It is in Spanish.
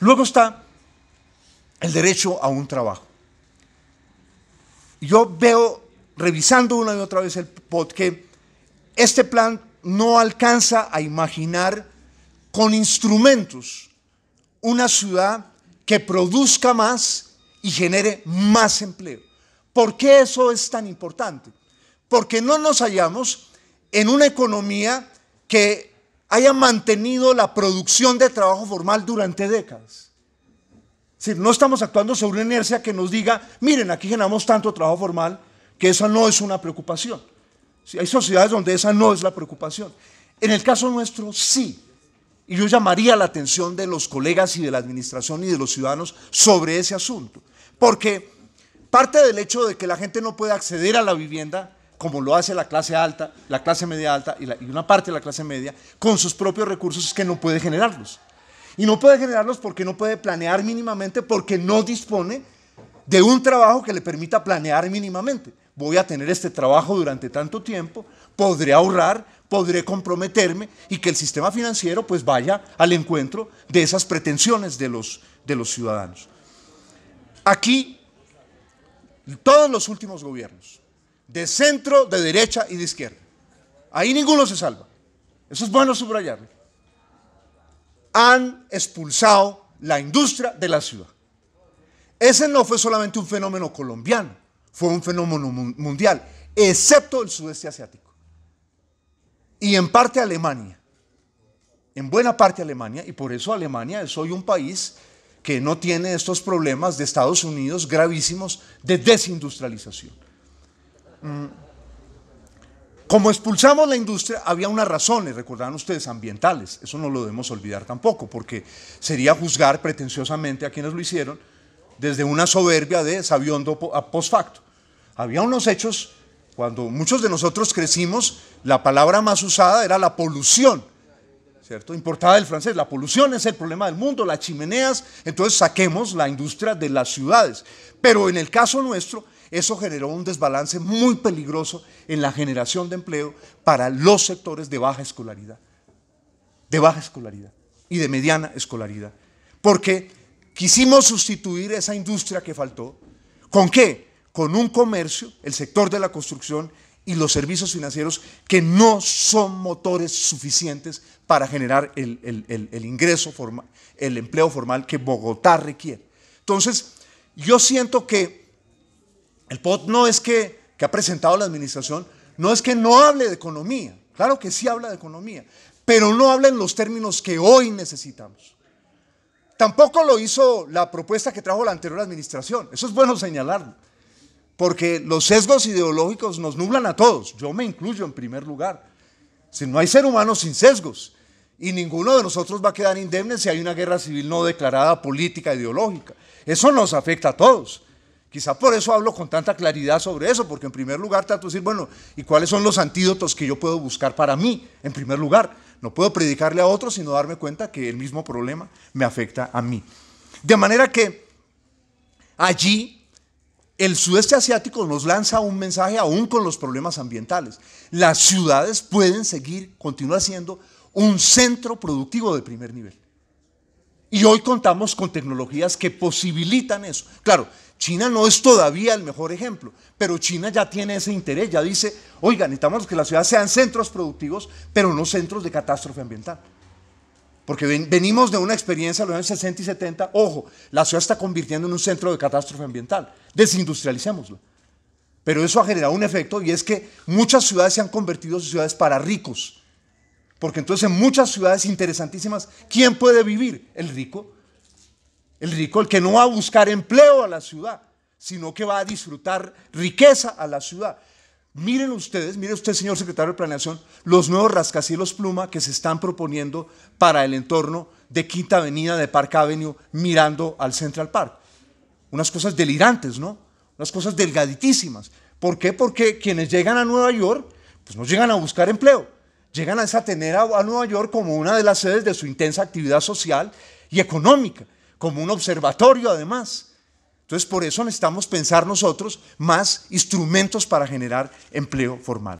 Luego está el derecho a un trabajo. Yo veo, revisando una y otra vez el pod que este plan no alcanza a imaginar con instrumentos una ciudad que produzca más y genere más empleo. ¿Por qué eso es tan importante? Porque no nos hallamos en una economía que haya mantenido la producción de trabajo formal durante décadas. si no estamos actuando sobre una inercia que nos diga, miren, aquí generamos tanto trabajo formal que esa no es una preocupación. hay sociedades donde esa no es la preocupación. En el caso nuestro, sí. Y yo llamaría la atención de los colegas y de la administración y de los ciudadanos sobre ese asunto. Porque parte del hecho de que la gente no pueda acceder a la vivienda como lo hace la clase alta, la clase media alta y, una parte de la clase media, con sus propios recursos es que no puede generarlos. Y no puede generarlos porque no puede planear mínimamente, porque no dispone de un trabajo que le permita planear mínimamente. Voy a tener este trabajo durante tanto tiempo, podré ahorrar, podré comprometerme y que el sistema financiero pues vaya al encuentro de esas pretensiones de los ciudadanos. Aquí, todos los últimos gobiernos, de centro, de derecha y de izquierda. Ahí ninguno se salva. Eso es bueno subrayarlo. Han expulsado la industria de la ciudad. Ese no fue solamente un fenómeno colombiano, fue un fenómeno mundial, excepto el sudeste asiático. Y en parte Alemania, en buena parte Alemania, y por eso Alemania es hoy un país que no tiene estos problemas de Estados Unidos gravísimos de desindustrialización. Mm. Como expulsamos la industria, había unas razones, recordarán ustedes, ambientales. Eso no lo debemos olvidar tampoco, porque sería juzgar pretenciosamente a quienes lo hicieron desde una soberbia de sabiondo a post facto. Había unos hechos, cuando muchos de nosotros crecimos, la palabra más usada era la polución, ¿cierto? Importada del francés. La polución es el problema del mundo, las chimeneas. Entonces saquemos la industria de las ciudades. Pero en el caso nuestro, eso generó un desbalance muy peligroso en la generación de empleo para los sectores de baja escolaridad, de baja escolaridad y de mediana escolaridad. Porque quisimos sustituir esa industria que faltó, ¿con qué? Con un comercio, el sector de la construcción y los servicios financieros que no son motores suficientes para generar el, ingreso formal, el empleo formal que Bogotá requiere. Entonces, yo siento que el POT no es que, que ha presentado la administración, no es que no hable de economía, claro que sí habla de economía, pero no habla en los términos que hoy necesitamos. Tampoco lo hizo la propuesta que trajo la anterior administración, eso es bueno señalarlo, porque los sesgos ideológicos nos nublan a todos, yo me incluyo en primer lugar. Si no hay ser humano sin sesgos, y ninguno de nosotros va a quedar indemne si hay una guerra civil no declarada política, ideológica. Eso nos afecta a todos. Quizá por eso hablo con tanta claridad sobre eso, porque en primer lugar trato de decir, bueno, ¿y cuáles son los antídotos que yo puedo buscar para mí? En primer lugar, no puedo predicarle a otros sino darme cuenta que el mismo problema me afecta a mí. De manera que allí el sudeste asiático nos lanza un mensaje aún con los problemas ambientales. Las ciudades pueden seguir, continúa siendo un centro productivo de primer nivel. Y hoy contamos con tecnologías que posibilitan eso. Claro, China no es todavía el mejor ejemplo, pero China ya tiene ese interés, ya dice, oiga, necesitamos que las ciudades sean centros productivos, pero no centros de catástrofe ambiental. Porque venimos de una experiencia de los años 60 y 70, ojo, la ciudad está convirtiendo en un centro de catástrofe ambiental, desindustrialicémoslo. Pero eso ha generado un efecto y es que muchas ciudades se han convertido en ciudades para ricos. Porque entonces en muchas ciudades interesantísimas, ¿quién puede vivir? El rico. El rico, el que no va a buscar empleo a la ciudad, sino que va a disfrutar riqueza a la ciudad. Miren ustedes, miren usted, señor secretario de Planeación, los nuevos rascacielos pluma que se están proponiendo para el entorno de Quinta Avenida, de Park Avenue, mirando al Central Park. Unas cosas delirantes, ¿no? Unas cosas delgaditísimas. ¿Por qué? Porque quienes llegan a Nueva York, pues no llegan a buscar empleo, llegan a, tener a Nueva York como una de las sedes de su intensa actividad social y económica como un observatorio además. Entonces por eso necesitamos pensar nosotros más instrumentos para generar empleo formal.